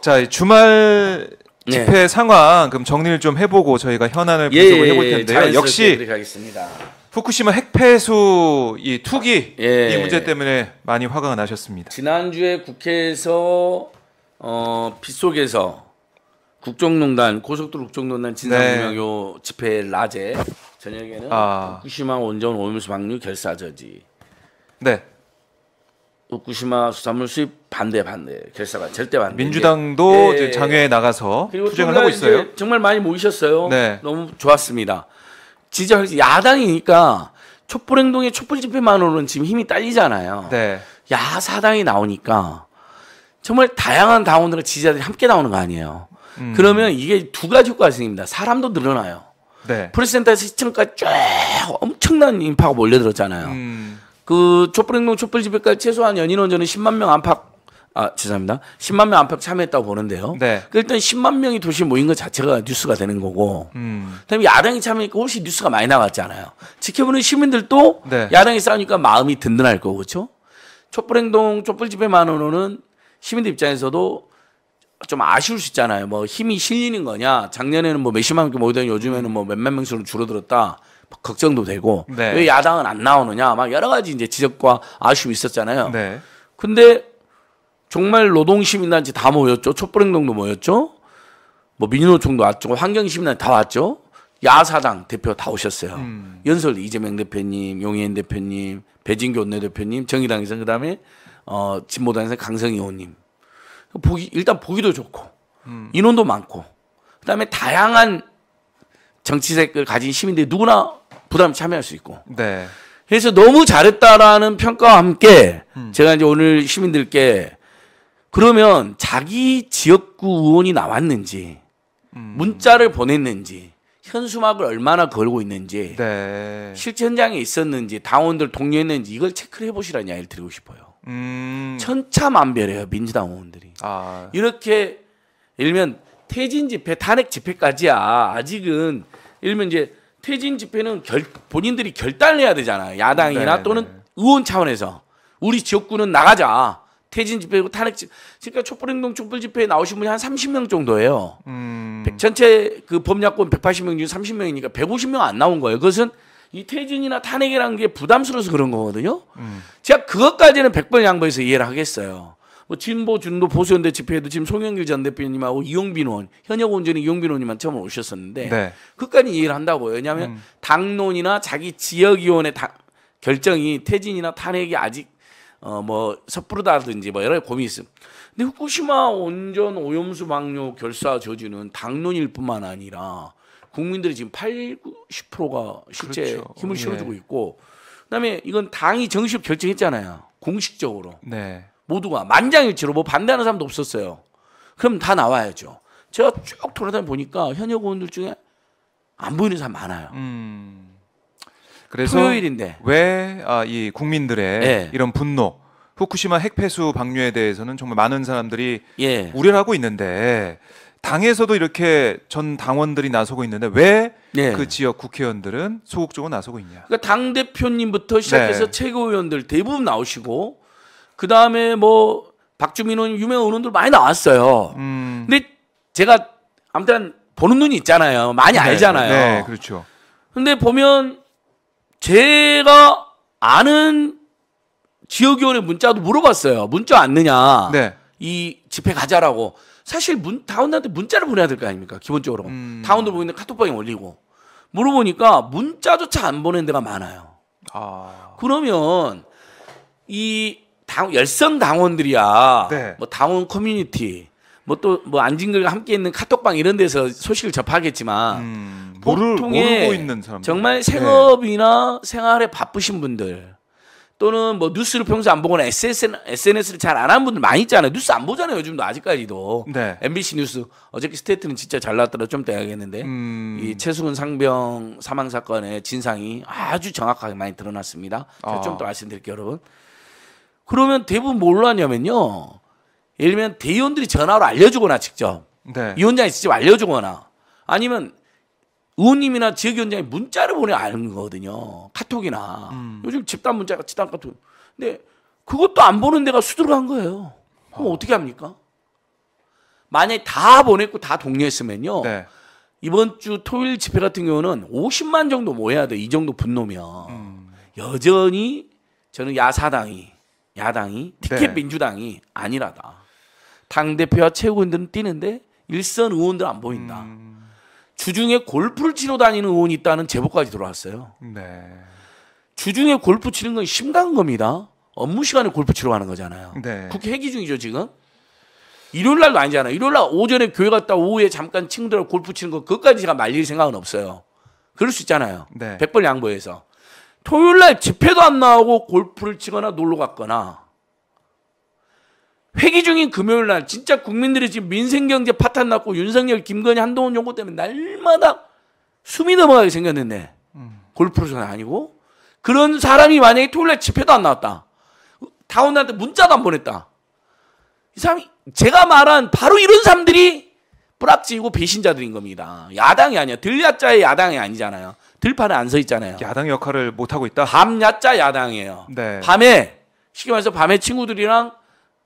자, 주말 네. 집회 네. 상황 그럼 정리를 좀 해보고 저희가 현안을 분석을 예, 예, 해볼 예. 텐데요. 예, 역시 후쿠시마 핵폐수 이 투기 예. 이 문제 때문에 많이 화가 나셨습니다. 지난주에 국회에서 어, 빗속에서 국정농단 고속도로 국정농단 진상규명요 네. 집회 낮에 저녁에는 아. 후쿠시마 원전 오염수 방류 결사 저지. 네. 후쿠시마 수산물 수입 반대 반대 결사가 절대 반대. 민주당도 예. 장외에 나가서 투쟁을 하고 있어요. 정말 많이 모이셨어요. 네. 너무 좋았습니다. 진짜 야당이니까 촛불 행동의 촛불 집회만으로는 지금 힘이 딸리잖아요. 네. 야사당이 나오니까 정말 다양한 당원들과 지지자들이 함께 나오는 거 아니에요. 음. 그러면 이게 두 가지 효과가 생깁니다. 사람도 늘어나요. 네. 프리센터에서 시청까지 쫙 엄청난 인파가 몰려들었잖아요. 음. 그 촛불행동 촛불집회까지 최소한 연인원전은 10만 명 안팎 아 죄송합니다 10만 명 안팎 참여했다고 보는데요. 네. 그 일단 10만 명이 도시 모인 것 자체가 뉴스가 되는 거고, 음. 그다음에 야당이 참여니까 훨씬 뉴스가 많이 나갔잖아요. 지켜보는 시민들도 네. 야당이 싸우니까 마음이 든든할 거고 그렇죠. 촛불행동 촛불집회만으로는 시민들 입장에서도 좀 아쉬울 수 있잖아요. 뭐 힘이 실리는 거냐. 작년에는 뭐 몇십만 명 모이던 요즘에는 뭐 몇만 명수로 줄어들었다. 걱정도 되고 네. 왜 야당은 안 나오느냐 막 여러 가지 이제 지적과 아쉬움이 있었잖아요. 네. 근데 정말 노동시민단체 다 모였죠. 촛불행동도 모였죠. 뭐 민주노총도 왔죠. 환경시민단체 다 왔죠. 야사당 대표 다 오셨어요. 음. 연설 이재명 대표님, 용혜인 대표님, 배진교 원내대표님, 정의당에서 그다음에 어 진보당에서 강성희 의원님. 보기 일단 보기도 좋고 음. 인원도 많고 그다음에 다양한 정치색을 가진 시민들이 누구나 부담 참여할 수 있고. 네. 그래서 너무 잘했다라는 평가와 함께 음. 제가 이제 오늘 시민들께 그러면 자기 지역구 의원이 나왔는지 음. 문자를 보냈는지 현수막을 얼마나 걸고 있는지 네. 실제 현장에 있었는지 당원들 동료했는지 이걸 체크를 해보시라는 이야기를 드리고 싶어요. 음. 천차만별이에요 민주당 의원들이. 아. 이렇게 일면 퇴진 집회, 탄핵 집회까지야 아직은 일면 이제 퇴진 집회는 결, 본인들이 결단해야 되잖아요. 야당이나 네, 또는 네. 의원 차원에서 우리 지역구는 나가자. 퇴진 집회고 탄핵 집회 그러니까 촛불행동 촛불 집회에 나오신 분이 한 30명 정도예요. 음. 전체 그 범야권 180명 중에 30명이니까 150명 안 나온 거예요. 그것은 이 퇴진이나 탄핵이라는 게 부담스러워서 그런 거거든요. 음. 제가 그것까지는 100번 양보해서 이해를 하겠어요. 뭐 진보 중도 보수연대 집회에도 지금 송영길 전 대표님하고 이용빈 의원 현역 원전이 이용빈 의원님만 처음 오셨었는데 네. 그까지 이해를 한다고요. 왜냐하면 음. 당론이나 자기 지역위원회 다, 결정이 퇴진이나 탄핵이 아직 어 뭐 섣부르다든지 뭐 여러 가지 고민이 있음. 근데 후쿠시마 온전 오염수 방류 결사 저지는 당론일 뿐만 아니라 국민들이 지금 8, 90%가 실제 그렇죠. 힘을 실어주고 예. 있고 그다음에 이건 당이 정식 결정했잖아요. 공식적으로. 네. 모두가 만장일치로 뭐 반대하는 사람도 없었어요. 그럼 다 나와야죠. 제가 쭉 돌아다니 보니까 현역 의원들 중에 안 보이는 사람 많아요. 음. 그래서 토요일인데 왜 아, 이 국민들의 네. 이런 분노 후쿠시마 핵폐수 방류에 대해서는 정말 많은 사람들이 예. 우려를 하고 있는데 당에서도 이렇게 전 당원들이 나서고 있는데 왜그 예. 그 지역 국회의원들은 소극적으로 나서고 있냐? 그러니까 당 대표님부터 시작해서 네. 최고위원들 대부분 나오시고 그 다음에 뭐 박주민 의원 유명 의원들 많이 나왔어요. 음. 근데 제가 아무튼 보는 눈이 있잖아요. 많이 네, 알잖아요. 네, 그렇죠. 근데 보면 제가 아는 지역위원회 문자도 물어봤어요. 문자 왔느냐 네. 이 집회 가자라고. 사실 문, 다운들한테 문자를 보내야 될 거 아닙니까? 기본적으로. 음. 다운들 보이는 카톡방에 올리고. 물어보니까 문자조차 안 보낸 데가 많아요. 아. 그러면 이 당, 열성 당원들이야. 네. 뭐 당원 커뮤니티, 뭐 또 뭐 안진걸과 함께 있는 카톡방 이런 데서 소식을 접하겠지만 음, 모를, 보통의 있는 사람 정말 네. 생업이나 네. 생활에 바쁘신 분들 또는 뭐 뉴스를 평소 안 보거나 SSN, SNS를 잘 안 하는 분들 많이 있잖아요. 뉴스 안 보잖아요. 요즘도 아직까지도. 네. MBC 뉴스 어저께 스테이트는 진짜 잘 나왔더라. 좀 돼야겠는데 음... 이 최승훈 상병 사망 사건의 진상이 아주 정확하게 많이 드러났습니다. 아... 좀더 말씀드릴게요, 여러분. 그러면 대부분 뭘로 하냐면요. 예를 들면 대의원들이 전화로 알려주거나 직접 네. 이 원장이 직접 알려주거나 아니면 의원님이나 지역위원장이 문자를 보내 아는 거거든요. 카톡이나 음. 요즘 집단 문자, 가 집단 카톡. 근데 그것도 안 보는 데가 수두룩한 거예요. 그럼 아. 어. 떻게 합니까? 만약에 다 보냈고 다 동료했으면요. 네. 이번 주 토요일 집회 같은 경우는 50만 정도 모여야 돼. 이 정도 분노면 음. 여전히 저는 야사당이 야당이 네. 특히 네. 민주당이 아니라다. 당 대표와 최고위원들은 뛰는데 일선 의원들 안 보인다. 음... 주중에 골프를 치러 다니는 의원이 있다는 제보까지 들어왔어요. 네. 주중에 골프 치는 건 심각한 겁니다. 업무 시간에 골프 치러 가는 거잖아요. 네. 국회 회기 중이죠 지금. 일요일 날도 아니잖아요. 일요일 날 오전에 교회 갔다 오후에 잠깐 친구들하고 골프 치는 거 그것까지 제가 말릴 생각은 없어요. 그럴 수 있잖아요. 네. 100번 양보해서. 토요일 날 집회도 안 나오고 골프를 치거나 놀러 갔거나 회기 중인 금요일 날 진짜 국민들이 지금 민생 경제 파탄 났고 윤석열, 김건희, 한동훈 연구 때문에 날마다 숨이 넘어가게 생겼는데 음. 골프로서 아니고 그런 사람이 만약에 토요일 날 집회도 안 나왔다. 다운한테 문자도 안 보냈다. 이 사람이 제가 말한 바로 이런 사람들이 뿌락지이고 배신자들인 겁니다. 야당이 아니야. 들야자의 야당이 아니잖아요. 들판에 안 서 있잖아요. 야당 역할을 못 하고 있다. 밤야자 야당이에요. 네. 밤에 쉽게 말해서 밤에 친구들이랑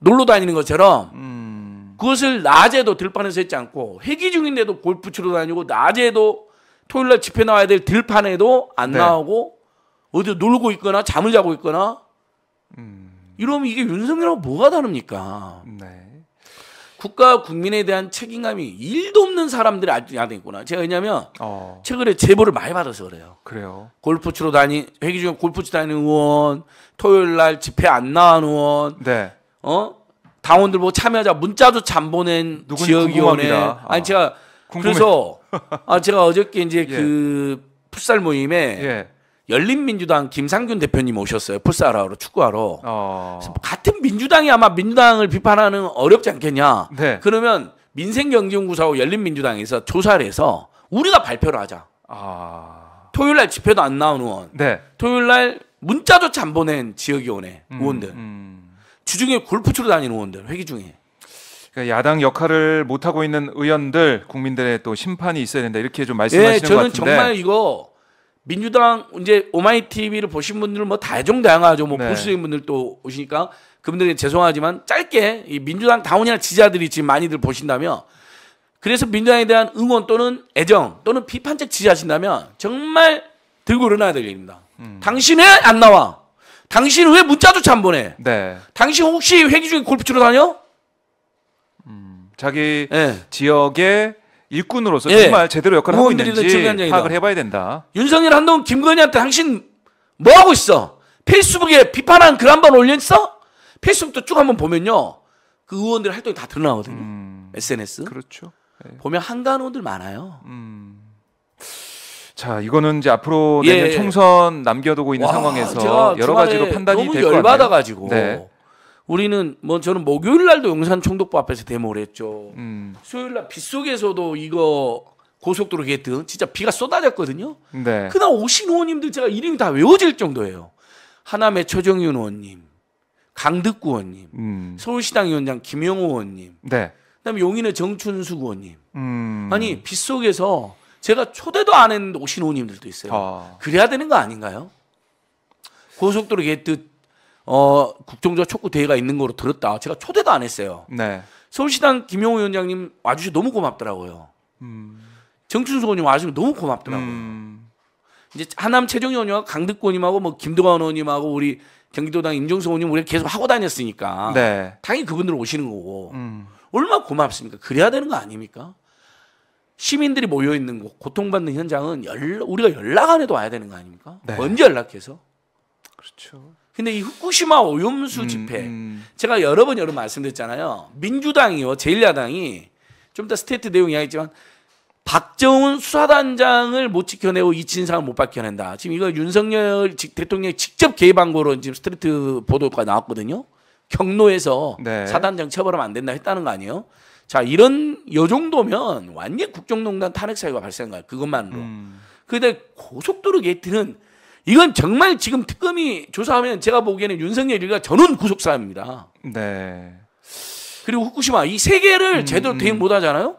놀러 다니는 것처럼 음... 그것을 낮에도 들판에 서 있지 않고 회기 중인데도 골프 치러 다니고 낮에도 토요일 날 집회 나와야 될 들판에도 안 네. 나오고 어디 놀고 있거나 잠을 자고 있거나 음... 이러면 이게 윤석열하고 뭐가 다릅니까? 네. 국가 국민에 대한 책임감이 1도 없는 사람들이 아직도 야당이구나. 제가 왜냐면 어. 최근에 제보를 많이 받아서 그래요. 그래요. 골프 치러 다니 회기 중에 골프 치러 다니는 의원, 토요일 날 집회 안 나온 의원, 네. 어 당원들 뭐 참여자 하 문자조차 안 보낸 지역위원회. 아. 아니 제가 아. 궁금해. 그래서 아 제가 어저께 이제 예. 그 풋살 모임에 예. 열린민주당 김상균 대표님 오셨어요. 풋살하로 축구하러. 어... 같은 민주당이 아마 민주당을 비판하는 어렵지 않겠냐. 네. 그러면 민생경제연구소하고 열린민주당에서 조사를 해서 우리가 발표를 하자. 아... 토요일 날 집회도 안 나온 의원. 네. 토요일 날 문자조차 안 보낸 지역이 오네 음, 의원들. 음. 주중에 골프 치러 다니는 의원들 회기 중에. 그러니까 야당 역할을 못 하고 있는 의원들 국민들의 또 심판이 있어야 된다 이렇게 좀 말씀하시는 예, 것 같은데. 저는 정말 이거 민주당 이제 오마이 TV를 보신 분들은 뭐 다종다양하죠. 뭐 네. 보수적인 분들 또 오시니까 그분들이 죄송하지만 짧게 이 민주당 당원이나 지지자들이 지금 많이들 보신다면 그래서 민주당에 대한 응원 또는 애정 또는 비판적 지지하신다면 정말 들고 일어나야 될일입니다 음. 당신은 안 나와. 당신은 왜 문자조차 안 보내? 네. 당신 혹시 회기 중에 골프 치러 다녀? 음, 자기 네. 지역에 일꾼으로서 예. 정말 제대로 역할을 하고 있는지 파악을 해봐야 된다. 윤석열 한동훈 김건희한테 당신 뭐 하고 있어? 페이스북에 비판한 글 한 번 올렸어? 페이스북도 쭉 한 번 보면요, 그 의원들 활동이 다 드러나거든요. 음, SNS. 그렇죠. 네. 보면 한간호들 많아요. 음. 자, 이거는 이제 앞으로 내년 예. 총선 남겨두고 있는 와, 상황에서 여러 가지로 판단이 될것 같아요. 열받아가지고. 네. 우리는 뭐 저는 목요일 날도 용산 총독부 앞에서 데모를 했죠. 음. 수요일 날 빗속에서도 이거 고속도로 게이트 진짜 비가 쏟아졌거든요. 네. 그날 오신 의원님들 제가 이름이 다 외워질 정도예요. 하남의 최정윤 의원님, 강득구 의원님, 음. 서울시당 위원장 김영호 의원님, 네. 그다음에 용인의 정춘수 의원님. 음. 아니 빗속에서 제가 초대도 안 했는데 오신 의원님들도 있어요. 아. 그래야 되는 거 아닌가요? 고속도로 게이트 어, 국정조사 촉구 대회가 있는 걸로 들었다. 제가 초대도 안 했어요. 네. 서울시당 김용호 위원장님 와주셔 너무 고맙더라고요. 음. 정춘수 의원님 와주면 너무 고맙더라고요. 음. 이제 하남 최정희 의원님하고 강득권 의원님하고 뭐 김도관 의원님하고 우리 경기도당 임종석 의원님 우리 계속 하고 다녔으니까 네. 당연히 그분들 오시는 거고 음. 얼마나 고맙습니까? 그래야 되는 거 아닙니까? 시민들이 모여 있는 곳, 고통받는 현장은 연락, 우리가 연락 안 해도 와야 되는 거 아닙니까? 네. 언제 연락해서? 그렇죠. 근데 이 후쿠시마 오염수 음, 집회 음, 음. 제가 여러 번 여러 번 말씀드렸잖아요. 민주당이요, 제1야당이좀 이따 스테이트 내용 이야기했지만 박정훈 수사단장을 못 지켜내고 이 진상을 못 밝혀낸다. 지금 이거 윤석열 대통령이 직접 개입한 거로 지금 스트리트 보도가 나왔거든요. 경로에서 네. 사단장 처벌하면 안 된다 했다는 거 아니에요? 자, 이런 요 정도면 완전 국정농단 탄핵 사유가 발생할 거야. 그것만으로. 음. 근데 고속도로 게이트는 이건 정말 지금 특검이 조사하면 제가 보기에는 윤석열이가 전원 구속 사입니다 네. 그리고 후쿠시마 이세 개를 음, 제대로 음. 대응 못 하잖아요.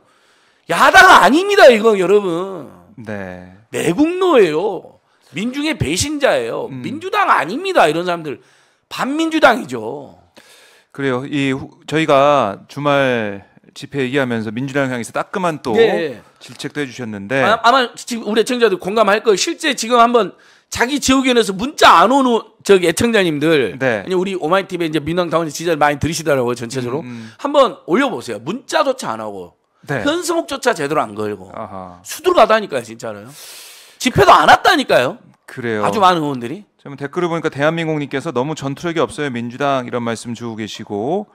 야당 아닙니다, 이거 여러분. 네. 매국노예요. 민중의 배신자예요. 음. 민주당 아닙니다. 이런 사람들 반민주당이죠. 그래요. 이 저희가 주말 집회 얘기하면서 민주당 향해서 따끔한 또 네. 질책도 해주셨는데 아, 마 지금 우리 청자들 공감할 거예요. 실제 지금 한번 자기 지역위원에서 문자 안 오는 저기 애청자님들 네. 아니 우리 오마이 티비 이제 민원 당원 지지자들 많이 들으시더라고요 전체적으로 음, 음. 한번 올려보세요 문자조차 안 하고 네. 현수목조차 제대로 안 걸고 수두룩하다니까요 진짜로요 집회도 안 왔다니까요 그래요 아주 많은 의원들이 지 댓글을 보니까 대한민국님께서 너무 전투력이 없어요 민주당 이런 말씀 주고 계시고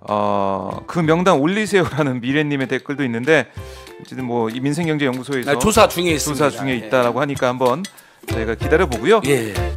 어, 그 명단 올리세요라는 미래님의 댓글도 있는데 어쨌든 뭐이 민생경제연구소에서 아, 조사 중에 있습니다. 조사 중에 예. 있다라고 하니까 한번 저희가 기다려 보고요. 예.